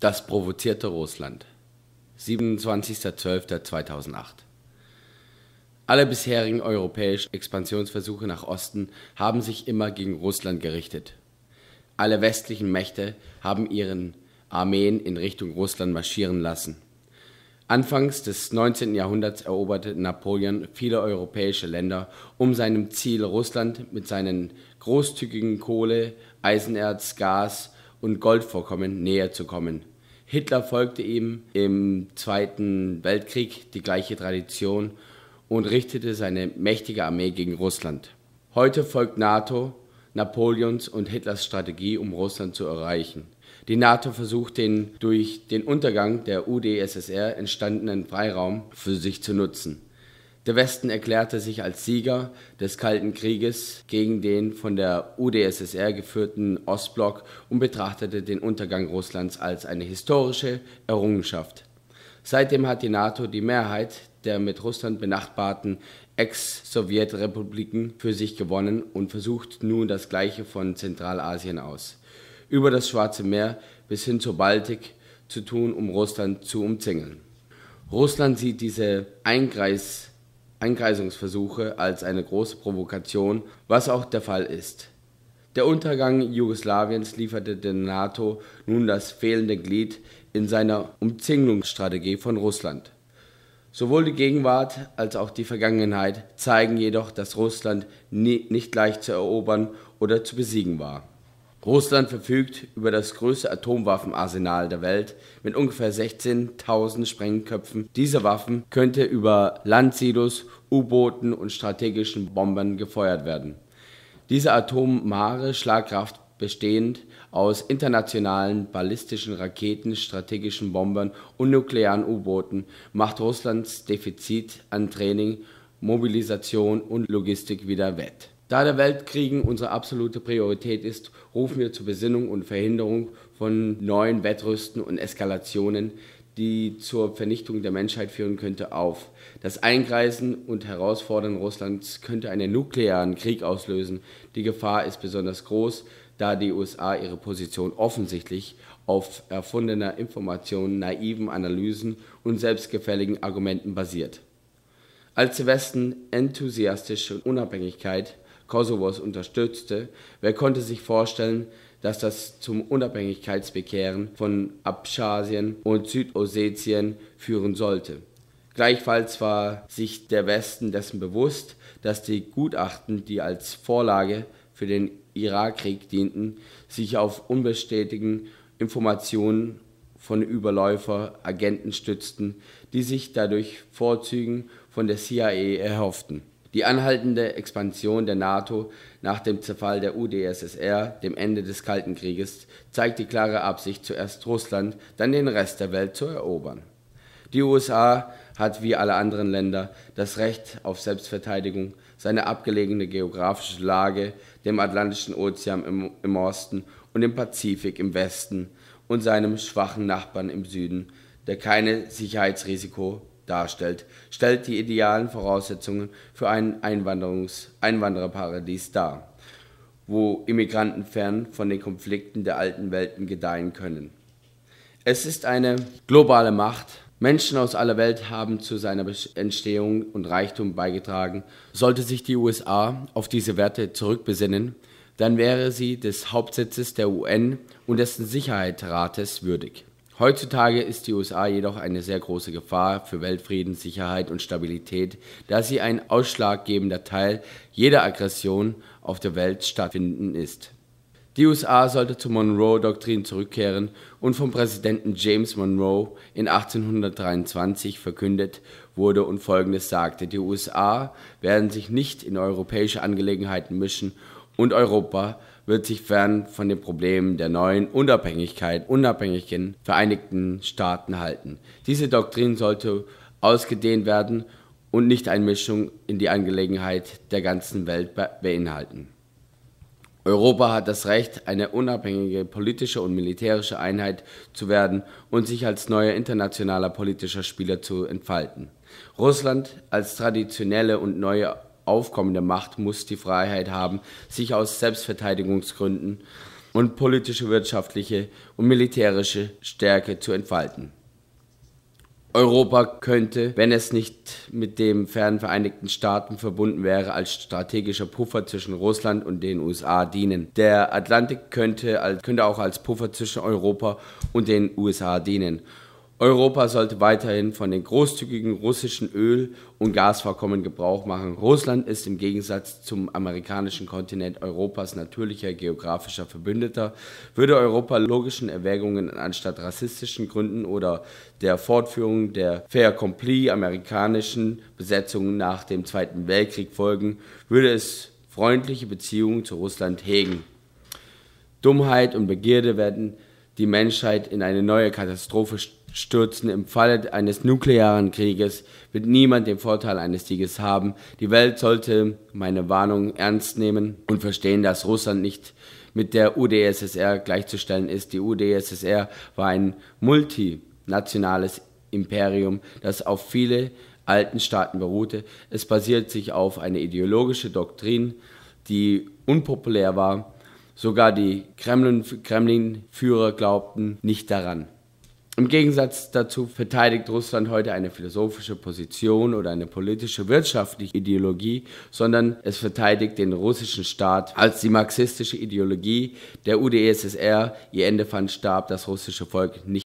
Das provozierte Russland. 27.12.2008 Alle bisherigen europäischen Expansionsversuche nach Osten haben sich immer gegen Russland gerichtet. Alle westlichen Mächte haben ihren Armeen in Richtung Russland marschieren lassen. Anfangs des 19. Jahrhunderts eroberte Napoleon viele europäische Länder, um seinem Ziel Russland mit seinen großzügigen Kohle, Eisenerz, Gas und Goldvorkommen näher zu kommen. Hitler folgte ihm im Zweiten Weltkrieg die gleiche Tradition und richtete seine mächtige Armee gegen Russland. Heute folgt NATO Napoleons und Hitlers Strategie, um Russland zu erreichen. Die NATO versucht den durch den Untergang der UdSSR entstandenen Freiraum für sich zu nutzen. Der Westen erklärte sich als Sieger des Kalten Krieges gegen den von der UdSSR geführten Ostblock und betrachtete den Untergang Russlands als eine historische Errungenschaft. Seitdem hat die NATO die Mehrheit der mit Russland benachbarten Ex-Sowjetrepubliken für sich gewonnen und versucht nun das Gleiche von Zentralasien aus, über das Schwarze Meer bis hin zur Baltik zu tun, um Russland zu umzingeln. Russland sieht diese Einkreis Eingreisungsversuche als eine große Provokation, was auch der Fall ist. Der Untergang Jugoslawiens lieferte der NATO nun das fehlende Glied in seiner Umzinglungsstrategie von Russland. Sowohl die Gegenwart als auch die Vergangenheit zeigen jedoch, dass Russland nie, nicht leicht zu erobern oder zu besiegen war. Russland verfügt über das größte Atomwaffenarsenal der Welt mit ungefähr 16.000 Sprengköpfen. Diese Waffen könnte über Landsilos, U-Booten und strategischen Bombern gefeuert werden. Diese atomare Schlagkraft bestehend aus internationalen ballistischen Raketen, strategischen Bombern und nuklearen U-Booten macht Russlands Defizit an Training, Mobilisation und Logistik wieder wett. Da der Weltkrieg unsere absolute Priorität ist, rufen wir zur Besinnung und Verhinderung von neuen Wettrüsten und Eskalationen, die zur Vernichtung der Menschheit führen könnte, auf. Das Eingreifen und Herausfordern Russlands könnte einen nuklearen Krieg auslösen. Die Gefahr ist besonders groß, da die USA ihre Position offensichtlich auf erfundener Information, naiven Analysen und selbstgefälligen Argumenten basiert. Als der Westen enthusiastische Unabhängigkeit Kosovos unterstützte, wer konnte sich vorstellen, dass das zum Unabhängigkeitsbekehren von Abchasien und Südossetien führen sollte. Gleichfalls war sich der Westen dessen bewusst, dass die Gutachten, die als Vorlage für den Irakkrieg dienten, sich auf unbestätigten Informationen von Überläufer, Agenten stützten, die sich dadurch Vorzügen von der CIA erhofften. Die anhaltende Expansion der NATO nach dem Zerfall der UdSSR, dem Ende des Kalten Krieges, zeigt die klare Absicht, zuerst Russland, dann den Rest der Welt zu erobern. Die USA hat wie alle anderen Länder das Recht auf Selbstverteidigung, seine abgelegene geografische Lage, dem Atlantischen Ozean im, im Osten und dem Pazifik im Westen und seinem schwachen Nachbarn im Süden, der keine Sicherheitsrisiko darstellt, stellt die idealen Voraussetzungen für ein Einwanderungs Einwandererparadies dar, wo Immigranten fern von den Konflikten der alten Welten gedeihen können. Es ist eine globale Macht. Menschen aus aller Welt haben zu seiner Entstehung und Reichtum beigetragen. Sollte sich die USA auf diese Werte zurückbesinnen, dann wäre sie des Hauptsitzes der UN und dessen Sicherheitsrates würdig. Heutzutage ist die USA jedoch eine sehr große Gefahr für Weltfrieden, Sicherheit und Stabilität, da sie ein ausschlaggebender Teil jeder Aggression auf der Welt stattfinden ist. Die USA sollte zur Monroe-Doktrin zurückkehren und vom Präsidenten James Monroe in 1823 verkündet wurde und folgendes sagte, die USA werden sich nicht in europäische Angelegenheiten mischen und Europa wird sich fern von den Problemen der neuen Unabhängigkeit, unabhängigen Vereinigten Staaten halten. Diese Doktrin sollte ausgedehnt werden und nicht Einmischung in die Angelegenheit der ganzen Welt be beinhalten. Europa hat das Recht, eine unabhängige politische und militärische Einheit zu werden und sich als neuer internationaler politischer Spieler zu entfalten. Russland als traditionelle und neue aufkommende Macht muss die Freiheit haben, sich aus Selbstverteidigungsgründen und politische, wirtschaftliche und militärische Stärke zu entfalten. Europa könnte, wenn es nicht mit dem fernen Vereinigten Staaten verbunden wäre, als strategischer Puffer zwischen Russland und den USA dienen. Der Atlantik könnte, könnte auch als Puffer zwischen Europa und den USA dienen. Europa sollte weiterhin von den großzügigen russischen Öl- und Gasvorkommen Gebrauch machen. Russland ist im Gegensatz zum amerikanischen Kontinent Europas natürlicher geografischer Verbündeter. Würde Europa logischen Erwägungen anstatt rassistischen Gründen oder der Fortführung der Fair Compli amerikanischen Besetzungen nach dem Zweiten Weltkrieg folgen, würde es freundliche Beziehungen zu Russland hegen. Dummheit und Begierde werden die Menschheit in eine neue Katastrophe stürzen stürzen. Im Falle eines nuklearen Krieges wird niemand den Vorteil eines Sieges haben. Die Welt sollte meine Warnung ernst nehmen und verstehen, dass Russland nicht mit der UdSSR gleichzustellen ist. Die UdSSR war ein multinationales Imperium, das auf viele alten Staaten beruhte. Es basiert sich auf eine ideologische Doktrin, die unpopulär war. Sogar die Kremlin-Führer glaubten nicht daran. Im Gegensatz dazu verteidigt Russland heute eine philosophische Position oder eine politische wirtschaftliche Ideologie, sondern es verteidigt den russischen Staat als die marxistische Ideologie der UdSSR ihr Ende fand, starb das russische Volk nicht